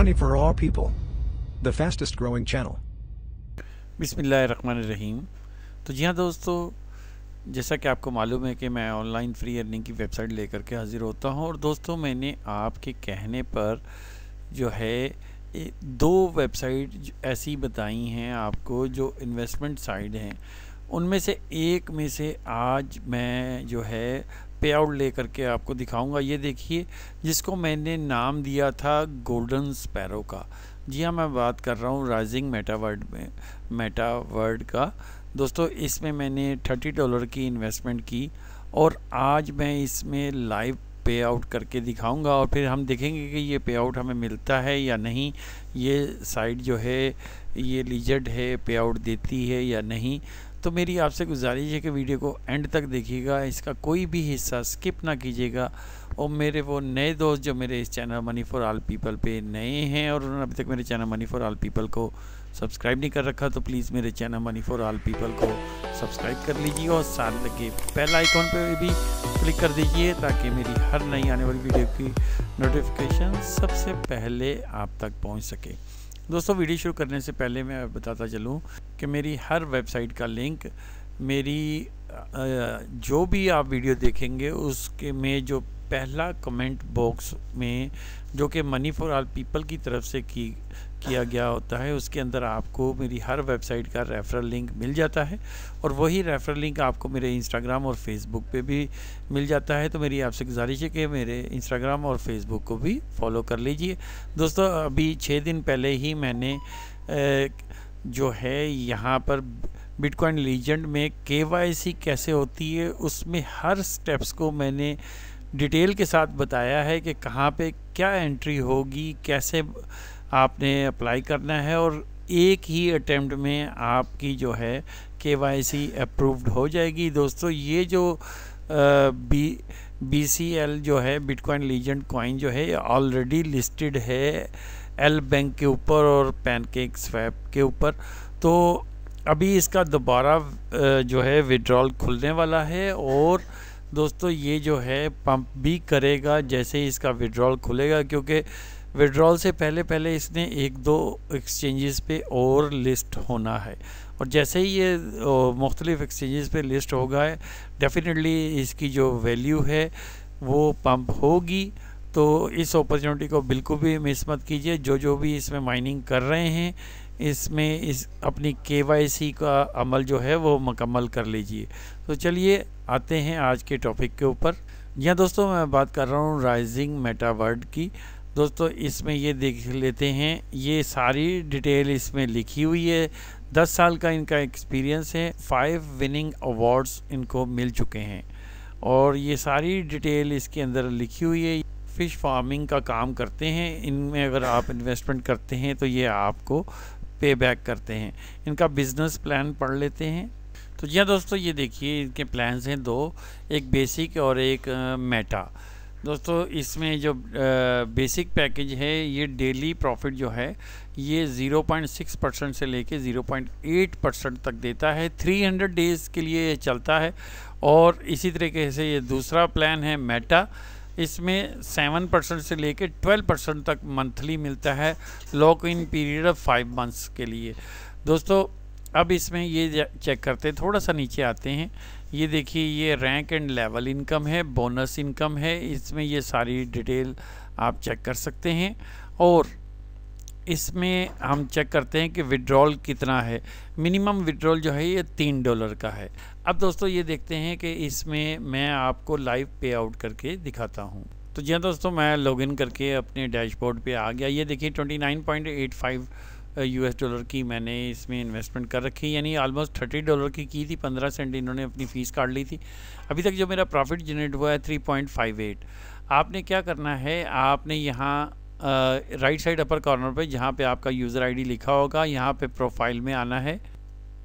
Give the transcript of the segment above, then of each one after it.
Funny for all people. The fastest growing channel. Bismillahirrahmanirrahim. तो जी हाँ दोस्तों जैसा कि आपको मालूम है कि मैं ऑनलाइन फ्री अर्निंग की वेबसाइट लेकर के हाज़िर होता हूँ और दोस्तों मैंने आपके कहने पर जो है दो वेबसाइट ऐसी बताई हैं आपको जो इन्वेस्टमेंट साइड हैं उनमें से एक में से आज मैं जो है पे आउट ले करके आपको दिखाऊंगा ये देखिए जिसको मैंने नाम दिया था गोल्डन स्पैरो का जी हाँ मैं बात कर रहा हूँ राइजिंग मेटावर्ड में मेटावर्ड का दोस्तों इसमें मैंने थर्टी डॉलर की इन्वेस्टमेंट की और आज मैं इसमें लाइव पे आउट करके दिखाऊंगा और फिर हम देखेंगे कि ये पे आउट हमें मिलता है या नहीं ये साइट जो है ये लीजेड है पे आउट देती है या नहीं तो मेरी आपसे गुजारिश है कि वीडियो को एंड तक देखिएगा इसका कोई भी हिस्सा स्किप ना कीजिएगा और मेरे वो नए दोस्त जो मेरे इस channel money for all people पे नए हैं और उन्होंने अभी तक मेरे channel money for all people को सब्सक्राइब नहीं कर रखा तो प्लीज़ मेरे channel money for all people को सब्सक्राइब कर लीजिए और साथ लगे पहला आइकॉन पर भी क्लिक कर दीजिए ताकि मेरी हर नई आने वाली वीडियो की नोटिफिकेशन सबसे पहले आप तक पहुंच सके दोस्तों वीडियो शुरू करने से पहले मैं बताता चलूँ कि मेरी हर वेबसाइट का लिंक मेरी जो भी आप वीडियो देखेंगे उसके में जो पहला कमेंट बॉक्स में जो कि मनी फॉर आल पीपल की तरफ से की किया गया होता है उसके अंदर आपको मेरी हर वेबसाइट का रेफरल लिंक मिल जाता है और वही रेफरल लिंक आपको मेरे इंस्टाग्राम और फेसबुक पे भी मिल जाता है तो मेरी आपसे गुजारिश है कि मेरे इंस्टाग्राम और फेसबुक को भी फॉलो कर लीजिए दोस्तों अभी छः दिन पहले ही मैंने जो है यहाँ पर बिटकॉइन लीजेंड में के कैसे होती है उसमें हर स्टेप्स को मैंने डिटेल के साथ बताया है कि कहाँ पे क्या एंट्री होगी कैसे आपने अप्लाई करना है और एक ही अटैम्प्ट में आपकी जो है के वाई सी अप्रूव्ड हो जाएगी दोस्तों ये जो बी बी सी एल जो है बिटकॉइन लीजेंड कॉइन जो है ऑलरेडी लिस्टेड है एल बैंक के ऊपर और पैनकेक स्वैप के ऊपर तो अभी इसका दोबारा जो है विड्रॉल खुलने वाला है और दोस्तों ये जो है पंप भी करेगा जैसे ही इसका विड्रॉल खुलेगा क्योंकि विड्रॉल से पहले पहले इसने एक दो एक्सचेंजेस पे और लिस्ट होना है और जैसे ही ये मुख्तलिफ़ एक्सचेंजेस पे लिस्ट होगा डेफिनेटली इसकी जो वैल्यू है वो पंप होगी तो इस अपॉर्चुनिटी को बिल्कुल भी मिस मत कीजिए जो जो भी इसमें माइनिंग कर रहे हैं इसमें इस अपनी के का अमल जो है वो मुकम्मल कर लीजिए तो चलिए आते हैं आज के टॉपिक के ऊपर यहाँ दोस्तों मैं बात कर रहा हूँ राइजिंग मेटावर्ड की दोस्तों इसमें ये देख लेते हैं ये सारी डिटेल इसमें लिखी हुई है दस साल का इनका एक्सपीरियंस है फाइव विनिंग अवार्ड्स इनको मिल चुके हैं और ये सारी डिटेल इसके अंदर लिखी हुई है फ़िश फार्मिंग का काम करते हैं इनमें अगर आप इन्वेस्टमेंट करते हैं तो ये आपको पे बैक करते हैं इनका बिज़नेस प्लान पढ़ लेते हैं तो जी हाँ दोस्तों ये देखिए इनके प्लान्स हैं दो एक बेसिक और एक मेटा दोस्तों इसमें जो बेसिक पैकेज है ये डेली प्रॉफिट जो है ये 0.6 परसेंट से लेके 0.8 परसेंट तक देता है 300 डेज़ के लिए ये चलता है और इसी तरीके से ये दूसरा प्लान है मेटा इसमें सेवन परसेंट से लेके ट्वेल्व परसेंट तक मंथली मिलता है lock in period of five months के लिए दोस्तों अब इसमें ये चेक करते थोड़ा सा नीचे आते हैं ये देखिए ये रैंक एंड लेवल इनकम है बोनस इनकम है इसमें ये सारी डिटेल आप चेक कर सकते हैं और इसमें हम चेक करते हैं कि विड्रॉल कितना है मिनिमम विड्रॉल जो है ये तीन डॉलर का है अब दोस्तों ये देखते हैं कि इसमें मैं आपको लाइव पे आउट करके दिखाता हूँ तो जी हाँ दोस्तों मैं लॉगिन करके अपने डैशबोर्ड पे आ गया ये देखिए 29.85 यूएस डॉलर की मैंने इसमें इन्वेस्टमेंट कर रखी यानी ऑलमोस्ट थर्टी डॉलर की की थी पंद्रह सेंट इन्होंने अपनी फ़ीस काट ली थी अभी तक जो मेरा प्रॉफिट जनरेट हुआ है थ्री पॉइंट फाइव एट आपने क्या करना है आपने यहाँ राइट साइड अपर कॉर्नर पे जहाँ पे आपका यूज़र आईडी लिखा होगा यहाँ पे प्रोफाइल में आना है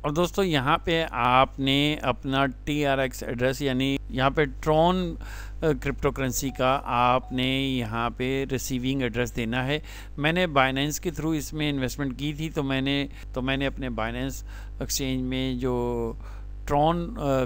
और दोस्तों यहाँ पे आपने अपना टी आर एक्स एड्रेस यानी यहाँ पे ट्रॉन क्रिप्टो करेंसी का आपने यहाँ पे रिसीविंग एड्रेस देना है मैंने बाइनेंस के थ्रू इसमें इन्वेस्टमेंट की थी तो मैंने तो मैंने अपने बाइनेंस एक्सचेंज में जो ट्रॉन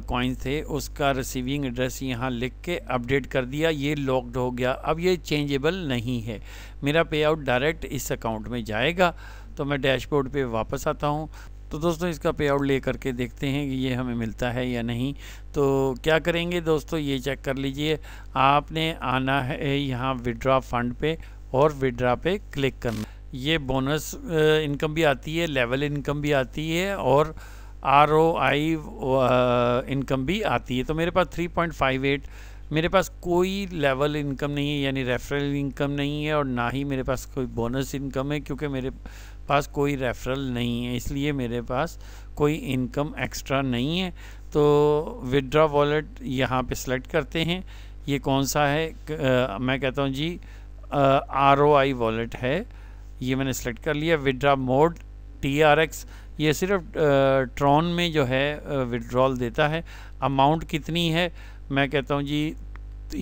कॉइन्स थे उसका रिसीविंग एड्रेस यहाँ लिख के अपडेट कर दिया ये लॉक्ड हो गया अब ये चेंजेबल नहीं है मेरा पे आउट डायरेक्ट इस अकाउंट में जाएगा तो मैं डैशबोर्ड पे वापस आता हूँ तो दोस्तों इसका पे आउट ले करके देखते हैं कि ये हमें मिलता है या नहीं तो क्या करेंगे दोस्तों ये चेक कर लीजिए आपने आना है यहाँ विड्रा फंड पे और विड्रा पे क्लिक करना ये बोनस इनकम भी आती है लेवल इनकम भी आती है और आर ओ आई इनकम भी आती है तो मेरे पास एट मेरे पास कोई लेवल इनकम नहीं है यानी रेफरल इनकम नहीं है और ना ही मेरे पास कोई बोनस इनकम है क्योंकि मेरे पास कोई रेफरल नहीं है इसलिए मेरे पास कोई इनकम एक्स्ट्रा नहीं है तो विदड्रा वॉलेट यहाँ पे सेलेक्ट करते हैं ये कौन सा है आ, मैं कहता हूँ जी आर ओ आई वॉलेट है ये मैंने सेलेक्ट कर लिया withdraw mode T R X ये सिर्फ ट्रॉन में जो है विड्रॉल देता है अमाउंट कितनी है मैं कहता हूँ जी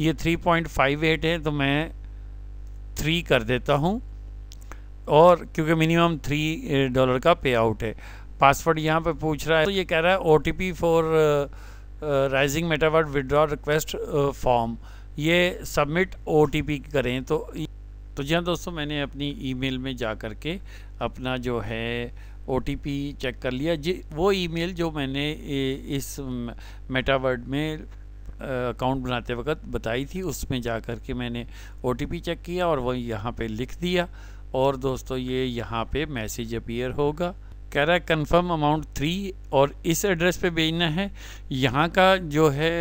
ये 3.58 है तो मैं थ्री कर देता हूँ और क्योंकि मिनिमम थ्री डॉलर का पे आउट है पासवर्ड यहाँ पे पूछ रहा है तो ये कह रहा है O T P for rising metaworld withdraw request form ये सबमिट ओ टी पी करें तो तो जी हाँ दोस्तों मैंने अपनी ईमेल में जा कर के अपना जो है ओ टी पी चेक कर लिया जी वो ईमेल जो मैंने इस मेटावर्ड में अकाउंट eh, बनाते वक्त बताई थी उसमें जा कर के मैंने ओ टी पी चेक किया और वो यहाँ पर लिख दिया और दोस्तों ये यहाँ पे मैसेज अपीयर होगा कह रहा है कन्फर्म अमाउंट थ्री और इस एड्रेस पे भेजना है यहाँ का जो है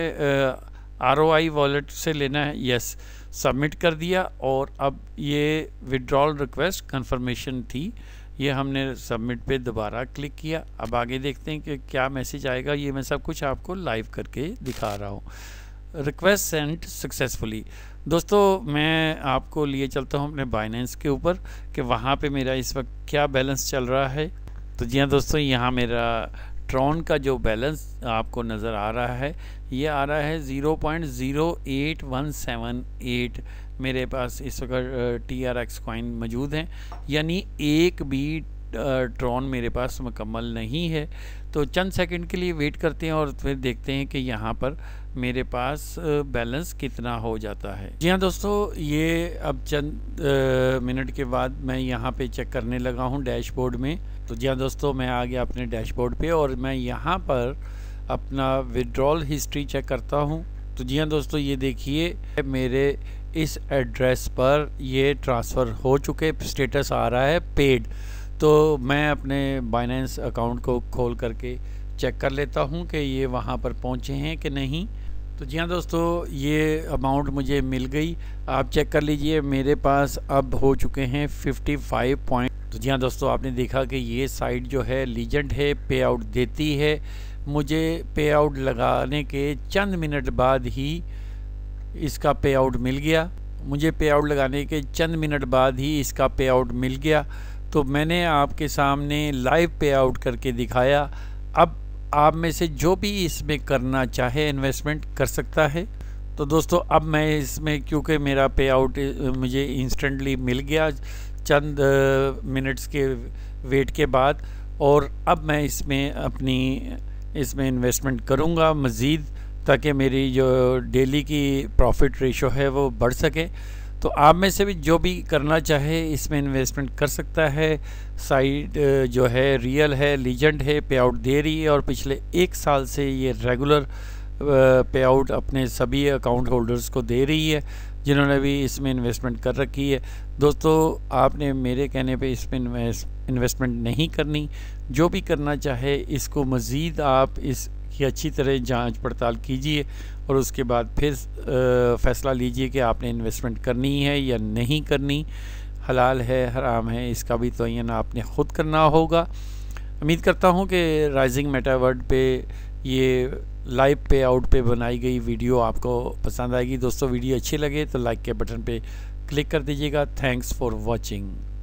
आर ओ आई वॉलेट से लेना है यस सबमिट कर दिया और अब ये विड्रॉल रिक्वेस्ट कन्फर्मेशन थी ये हमने सबमिट पे दोबारा क्लिक किया अब आगे देखते हैं कि क्या मैसेज आएगा ये मैं सब कुछ आपको लाइव करके दिखा रहा हूँ रिक्वेस्ट सेंट सक्सेसफुली दोस्तों मैं आपको लिए चलता हूँ अपने बाइनेंस के ऊपर कि वहाँ पे मेरा इस वक्त क्या बैलेंस चल रहा है तो जी हाँ दोस्तों यहाँ मेरा ट्रॉन का जो बैलेंस आपको नज़र आ रहा है ये आ रहा है zero point zero eight one seven eight मेरे पास इस वक्त टी आर एक्स कॉइन मौजूद हैं यानी एक भी ट्रॉन मेरे पास मुकम्मल नहीं है तो चंद सेकंड के लिए वेट करते हैं और फिर देखते हैं कि यहाँ पर मेरे पास बैलेंस कितना हो जाता है जी हाँ दोस्तों ये अब चंद मिनट के बाद मैं यहाँ पे चेक करने लगा हूँ डैशबोर्ड में तो जी हाँ दोस्तों मैं आ गया अपने डैशबोर्ड पे और मैं यहाँ पर अपना विड्रॉल हिस्ट्री चेक करता हूँ तो जी हाँ दोस्तों ये देखिए मेरे इस एड्रेस पर ये ट्रांसफ़र हो चुके स्टेटस आ रहा है पेड तो मैं अपने बाइनेंस अकाउंट को खोल करके चेक कर लेता हूँ कि ये वहाँ पर पहुँचे हैं कि नहीं तो जी हाँ दोस्तों ये अमाउंट मुझे मिल गई आप चेक कर लीजिए मेरे पास अब हो चुके हैं 55 पॉइंट तो जी हाँ दोस्तों आपने देखा कि ये साइट जो है लीजेंड है पे आउट देती है मुझे पे आउट लगाने के चंद मिनट बाद ही इसका पे आउट मिल गया मुझे पे आउट लगाने के चंद मिनट बाद ही इसका पे आउट मिल गया तो मैंने आपके सामने लाइव पे आउट करके दिखाया अब आप में से जो भी इसमें करना चाहे इन्वेस्टमेंट कर सकता है तो दोस्तों अब मैं इसमें क्योंकि मेरा पे आउट मुझे इंस्टेंटली मिल गया चंद मिनट्स के वेट के बाद और अब मैं इसमें अपनी इसमें इन्वेस्टमेंट करूँगा मज़ीद ताकि मेरी जो डेली की प्रॉफिट रेशो है वो बढ़ सके तो आप में से भी जो भी करना चाहे इसमें इन्वेस्टमेंट कर सकता है साइट जो है रियल है लीजेंड है पे आउट दे रही है और पिछले एक साल से ये रेगुलर पे आउट अपने सभी अकाउंट होल्डर्स को दे रही है जिन्होंने भी इसमें इन्वेस्टमेंट कर रखी है दोस्तों आपने मेरे कहने पे इसमें इन्वेस्टमेंट नहीं करनी जो भी करना चाहे इसको मज़ीद आप इसकी अच्छी तरह जांच पड़ताल कीजिए और उसके बाद फिर फ़ैसला लीजिए कि आपने इन्वेस्टमेंट करनी है या नहीं करनी हलाल है हराम है इसका भी तयन आपने ख़ुद करना होगा उम्मीद करता हूँ कि राइजिंग मेटावर्ड पे ये लाइव पे आउट पे बनाई गई वीडियो आपको पसंद आएगी दोस्तों वीडियो अच्छी लगे तो लाइक के बटन पे क्लिक कर दीजिएगा थैंक्स फॉर वॉचिंग